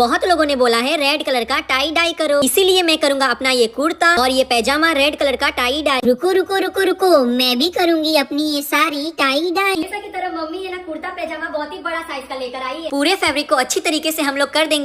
बहुत लोगों ने बोला है रेड कलर का टाई डाई करो इसीलिए मैं करूंगा अपना ये कुर्ता और ये पैजामा रेड कलर का टाई डाई रुको रुको रुको रुको मैं भी करूंगी अपनी ये सारी टाई डाई की तरह मम्मी है ना कुर्ता पैजामा बहुत ही बड़ा साइज का लेकर आई है पूरे फैब्रिक को अच्छी तरीके से हम लोग कर देंगे